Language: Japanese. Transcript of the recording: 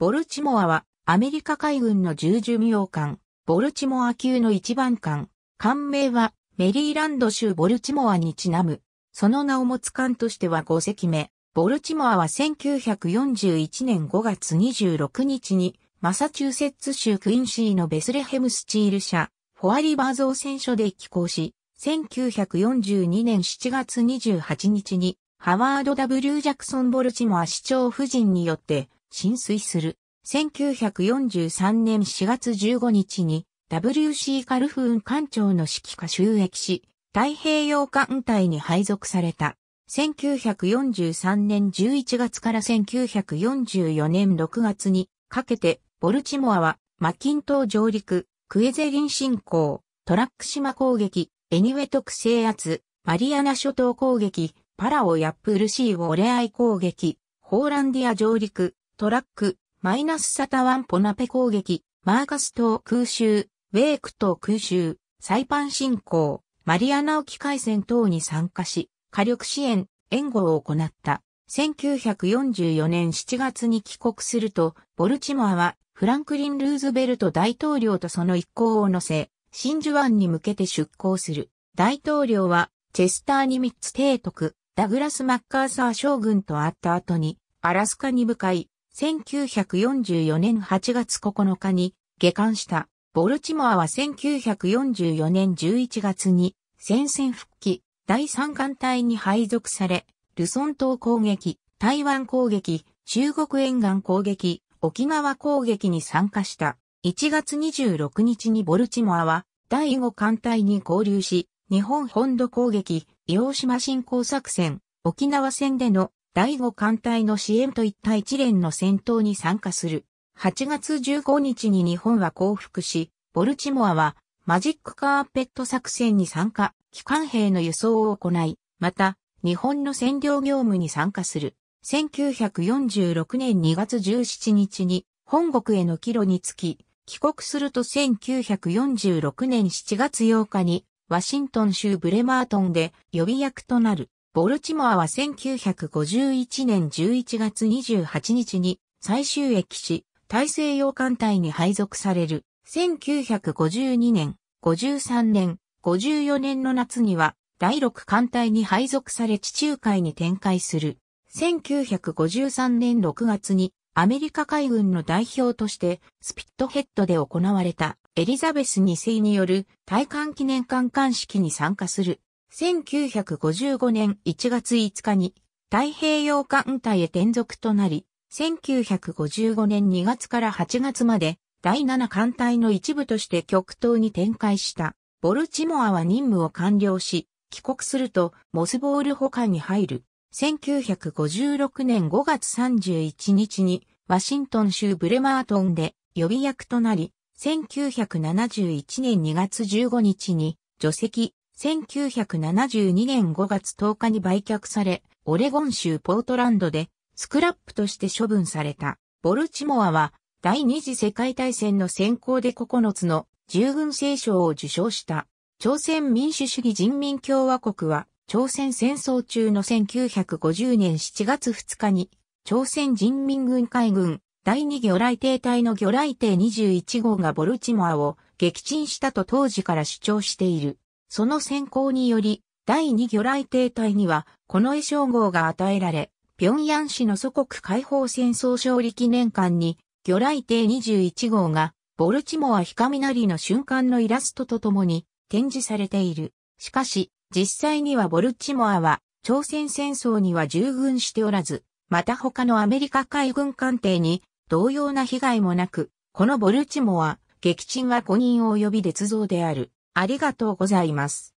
ボルチモアはアメリカ海軍の重巡洋艦、ボルチモア級の一番艦。艦名はメリーランド州ボルチモアにちなむ。その名を持つ艦としては5隻目。ボルチモアは1941年5月26日にマサチューセッツ州クインシーのベスレヘムスチール社、フォアリバー造船所で寄港し、1942年7月28日にハワード・ W・ ジャクソン・ボルチモア市長夫人によって浸水する。1943年4月15日に WC カルフーン艦長の指揮下収益し、太平洋艦隊に配属された。1943年11月から1944年6月にかけて、ボルチモアは、マキン島上陸、クエゼリン侵攻、トラック島攻撃、エニウェ特制圧、マリアナ諸島攻撃、パラオップルシーオレアイ攻撃、ホーランディア上陸、トラック、マイナスサタワンポナペ攻撃、マーカス島空襲、ウェーク島空襲、サイパン侵攻、マリアナ沖海戦等に参加し、火力支援、援護を行った。1944年7月に帰国すると、ボルチモアはフランクリン・ルーズベルト大統領とその一行を乗せ、真珠湾に向けて出港する。大統領は、チェスター・ニミッツ提督、ダグラス・マッカーサー将軍と会った後に、アラスカに向かい、1944年8月9日に下艦したボルチモアは1944年11月に戦線復帰第3艦隊に配属され、ルソン島攻撃、台湾攻撃、中国沿岸攻撃、沖縄攻撃に参加した。1月26日にボルチモアは第5艦隊に合流し、日本本土攻撃、洋島侵攻作戦、沖縄戦での第5艦隊の支援といった一連の戦闘に参加する。8月15日に日本は降伏し、ボルチモアはマジックカーペット作戦に参加、機関兵の輸送を行い、また、日本の占領業務に参加する。1946年2月17日に本国への帰路につき、帰国すると1946年7月8日にワシントン州ブレマートンで予備役となる。ボルチモアは1951年11月28日に最終駅し、大西洋艦隊に配属される。1952年、53年、54年の夏には、第6艦隊に配属され地中海に展開する。1953年6月に、アメリカ海軍の代表として、スピットヘッドで行われた、エリザベス2世による、大艦記念艦艦式に参加する。1955年1月5日に太平洋艦隊へ転属となり、1955年2月から8月まで第7艦隊の一部として極東に展開したボルチモアは任務を完了し、帰国するとモスボール保管に入る。1956年5月31日にワシントン州ブレマートンで予備役となり、1971年2月15日に除籍、1972年5月10日に売却され、オレゴン州ポートランドでスクラップとして処分された。ボルチモアは第二次世界大戦の先行で9つの従軍聖賞を受賞した。朝鮮民主主義人民共和国は朝鮮戦争中の1950年7月2日に朝鮮人民軍海軍第二魚雷艇隊の魚雷艇21号がボルチモアを撃沈したと当時から主張している。その選考により、第二魚雷艇隊には、この絵称号が与えられ、平壌市の祖国解放戦争勝利記念館に、魚雷艇21号が、ボルチモア光なりの瞬間のイラストとともに展示されている。しかし、実際にはボルチモアは、朝鮮戦争には従軍しておらず、また他のアメリカ海軍艦艇に同様な被害もなく、このボルチモア、撃沈は5人及び劣造である。ありがとうございます。